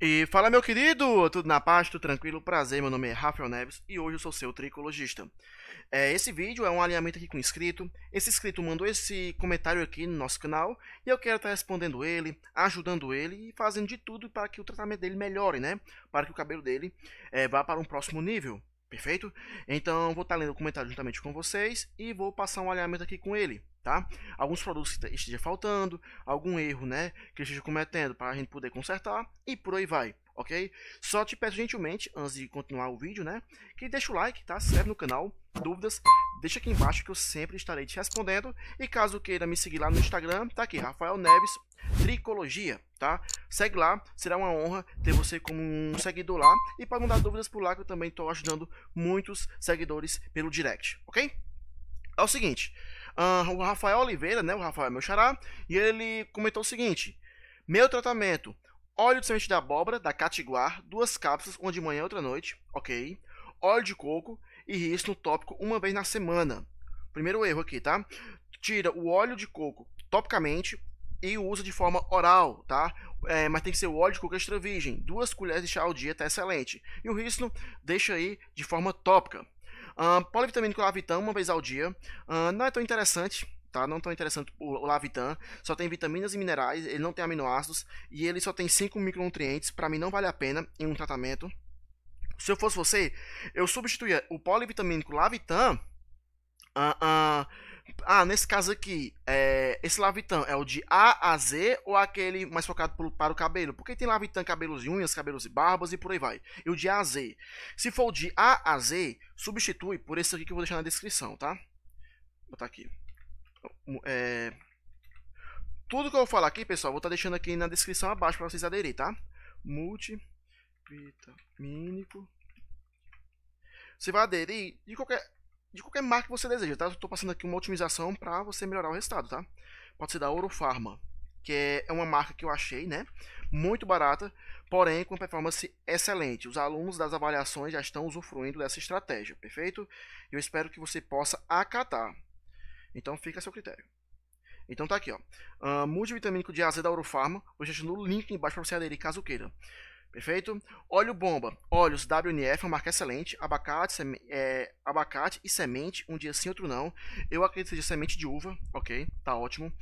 E fala meu querido, tudo na paz, tudo tranquilo, prazer, meu nome é Rafael Neves e hoje eu sou seu tricologista. É, esse vídeo é um alinhamento aqui com inscrito, esse inscrito mandou esse comentário aqui no nosso canal e eu quero estar tá respondendo ele, ajudando ele e fazendo de tudo para que o tratamento dele melhore, né? Para que o cabelo dele é, vá para um próximo nível. Perfeito? Então, vou estar lendo o comentário juntamente com vocês e vou passar um alinhamento aqui com ele, tá? Alguns produtos que estejam faltando, algum erro, né, que esteja cometendo para a gente poder consertar e por aí vai, ok? Só te peço gentilmente, antes de continuar o vídeo, né, que deixa o like, tá? Se inscreve no canal, dúvidas, deixa aqui embaixo que eu sempre estarei te respondendo e caso queira me seguir lá no Instagram, tá aqui, Rafael Neves Tricologia, tá? Segue lá, será uma honra ter você como um seguidor lá e para mandar dúvidas por lá que eu também estou ajudando muitos seguidores pelo direct, ok? É o seguinte, uh, o Rafael Oliveira, né? O Rafael é meu xará, e ele comentou o seguinte: meu tratamento, óleo de semente de abóbora, da catiguar, duas cápsulas, uma de manhã e outra noite, ok? Óleo de coco e risco no tópico uma vez na semana. Primeiro erro aqui, tá? Tira o óleo de coco topicamente e o uso de forma oral, tá? É, mas tem que ser o óleo de coco extra virgem. Duas colheres de chá ao dia está excelente. E o risco deixa aí de forma tópica. Uh, polivitamínico Lavitan, uma vez ao dia. Uh, não é tão interessante, tá? Não tão interessante o Lavitan. Só tem vitaminas e minerais, ele não tem aminoácidos. E ele só tem 5 micronutrientes. Para mim não vale a pena em um tratamento. Se eu fosse você, eu substituía o polivitamínico Lavitan... Uh, uh ah, nesse caso aqui, é, esse lavitão é o de A a Z ou aquele mais focado pro, para o cabelo? Porque tem lavitão cabelos e unhas, cabelos e barbas e por aí vai. E o de A a Z. Se for o de A a Z, substitui por esse aqui que eu vou deixar na descrição, tá? Vou botar aqui. É, tudo que eu vou falar aqui, pessoal, vou estar tá deixando aqui na descrição abaixo para vocês aderirem, tá? Multivitamínico. Você vai aderir de qualquer de qualquer marca que você deseja, tá? Eu estou passando aqui uma otimização para você melhorar o resultado, tá? Pode ser da Orofarma, que é, é uma marca que eu achei, né? Muito barata, porém com performance excelente. Os alunos das avaliações já estão usufruindo dessa estratégia, perfeito? Eu espero que você possa acatar. Então fica a seu critério. Então tá aqui, ó. Uh, multivitamínico de AZ da Orofarma, eu deixo no link embaixo para você aderir caso queira. Perfeito? Óleo bomba. Óleos WNF é uma marca excelente. Abacate, é, abacate e semente, um dia sim, outro não. Eu acredito que seja semente de uva. Ok, tá ótimo.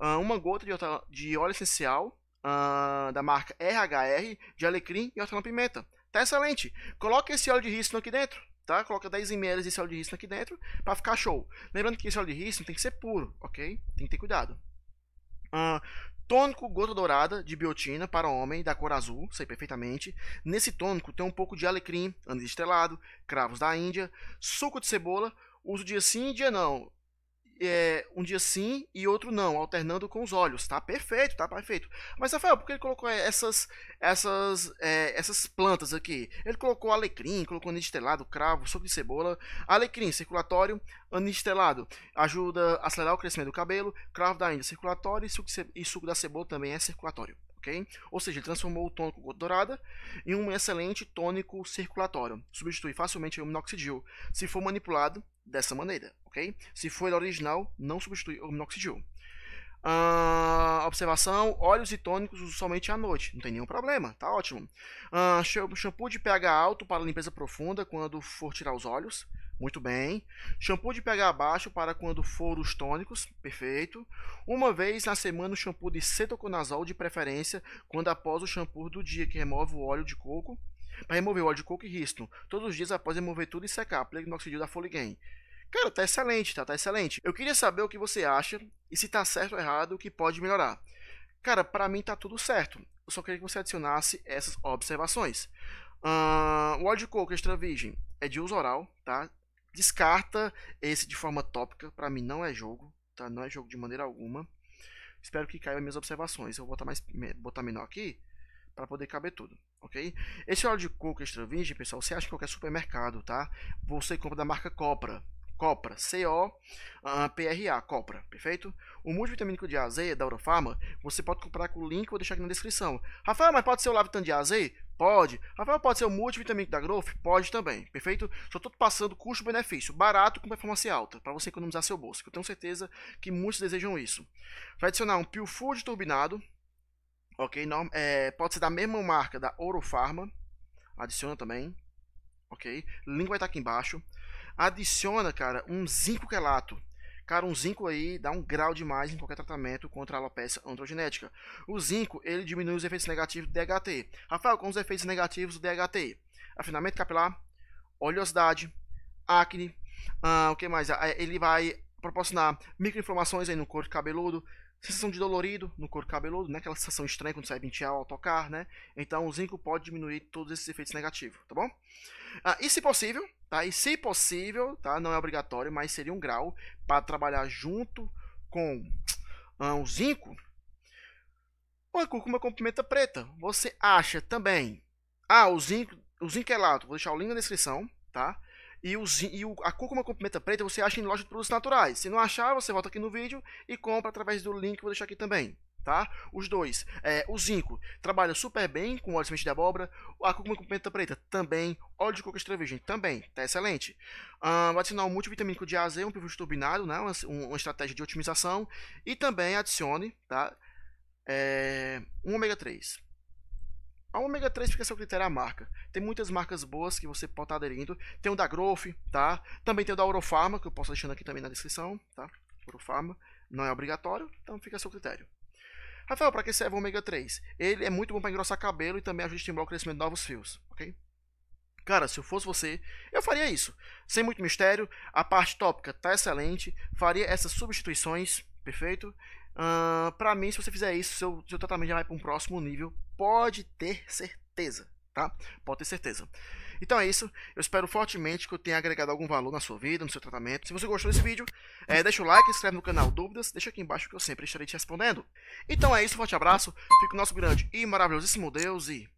Uh, uma gota de, de óleo essencial uh, da marca RHR de alecrim e hortelã-pimenta. Tá excelente. Coloque esse óleo de rícino aqui dentro. Tá? Coloca 10 ml desse óleo de rícino aqui dentro para ficar show. Lembrando que esse óleo de rícino tem que ser puro, ok? Tem que ter cuidado. Uh, tônico gota dourada de biotina para homem da cor azul, sei perfeitamente. Nesse tônico tem um pouco de alecrim, anis estrelado, cravos da Índia, suco de cebola, uso dia sim e dia não é, um dia sim e outro não, alternando com os olhos. Tá perfeito, tá perfeito. Mas, Rafael, por que ele colocou essas essas é, essas plantas aqui? Ele colocou alecrim, colocou anistelado, cravo, suco de cebola. Alecrim, circulatório, anistelado. Ajuda a acelerar o crescimento do cabelo. Cravo da Índia, circulatório. E suco, e suco da cebola também é circulatório. Okay? Ou seja, ele transformou o tônico gota dourada em um excelente tônico circulatório. Substitui facilmente o minoxidil, se for manipulado dessa maneira, ok? Se for original, não substitui o minoxidil. Uh, observação: óleos e tônicos uso somente à noite, não tem nenhum problema, tá ótimo. Uh, shampoo de pH alto para limpeza profunda quando for tirar os óleos, muito bem. Shampoo de pH baixo para quando for os tônicos, perfeito. Uma vez na semana o shampoo de cetoconazol de preferência, quando após o shampoo do dia que remove o óleo de coco, para remover o óleo de coco e risto, todos os dias após remover tudo e secar, aplique no oxidil da Foligain. Cara, tá excelente, tá? Tá excelente. Eu queria saber o que você acha e se tá certo ou errado, o que pode melhorar. Cara, para mim tá tudo certo. Eu só queria que você adicionasse essas observações. Uh, o óleo de coco extra virgem é de uso oral, tá? Descarta esse de forma tópica, para mim não é jogo, tá? Não é jogo de maneira alguma. Espero que caiam minhas observações. Eu vou botar mais botar menor aqui para poder caber tudo, ok? Esse óleo de coco extra virgem, pessoal, você acha que qualquer supermercado, tá? Você compra da marca Copra, Copra, C-O-P-R-A, ah, Copra, perfeito? O multivitamínico de AZ da Eurofarma, você pode comprar com o link que eu vou deixar aqui na descrição. Rafael, mas pode ser o Lavitan de AZ? Pode. Rafael, pode ser o multivitamínico da Growth? Pode também, perfeito? Só estou passando custo-benefício, barato com performance alta, para você economizar seu bolso, que eu tenho certeza que muitos desejam isso. Vai adicionar um Peel Food turbinado, ok? Não, é, pode ser da mesma marca da Orofarma, adiciona também ok? link vai estar tá aqui embaixo. Adiciona, cara, um zinco quelato. Cara, um zinco aí dá um grau demais em qualquer tratamento contra a alopecia androgenética. O zinco, ele diminui os efeitos negativos do DHT. Rafael, quais os efeitos negativos do DHT? Afinamento capilar, oleosidade, acne, ah, o que mais? Ah, é, ele vai proporcionar microinflamações aí no couro cabeludo, sensação de dolorido no couro cabeludo, né? Aquela sensação estranha quando você vai pentear ou tocar, né? Então o zinco pode diminuir todos esses efeitos negativos, tá bom? Ah, e se possível, tá? E se possível, tá? Não é obrigatório, mas seria um grau para trabalhar junto com ah, o zinco. Uma cúrcuma com pimenta preta. Você acha também. Ah, o zinco, o zinco é lato. Vou deixar o link na descrição, tá? E, e o, a cúrcuma com pimenta preta você acha em loja de produtos naturais. Se não achar, você volta aqui no vídeo e compra através do link que eu vou deixar aqui também. Tá? Os dois. É, o zinco trabalha super bem com óleo de semente de abóbora. A cúrcuma com pimenta preta também. Óleo de coco extra virgem também. Tá excelente. Um, adicionar um multivitamínico de AZ, um pivô turbinado, né? Uma, uma, estratégia de otimização. E também adicione tá? É, um ômega 3. A ômega 3 fica a seu critério é a marca. Tem muitas marcas boas que você pode estar aderindo. Tem o da Growth, tá? Também tem o da Eurofarma, que eu posso deixando aqui também na descrição, tá? Eurofarma. Não é obrigatório, então fica a seu critério. Rafael, para que serve o ômega 3? Ele é muito bom para engrossar cabelo e também ajuda a estimular o crescimento de novos fios, ok? Cara, se eu fosse você, eu faria isso. Sem muito mistério, a parte tópica tá excelente, faria essas substituições, perfeito? Uh, para mim, se você fizer isso, seu, seu tratamento já vai para um próximo nível pode ter certeza, tá? Pode ter certeza. Então é isso. Eu espero fortemente que eu tenha agregado algum valor na sua vida, no seu tratamento. Se você gostou desse vídeo, é, deixa o like, inscreve no canal Dúvidas, deixa aqui embaixo que eu sempre estarei te respondendo. Então é isso, forte abraço, fica o nosso grande e maravilhosíssimo Deus e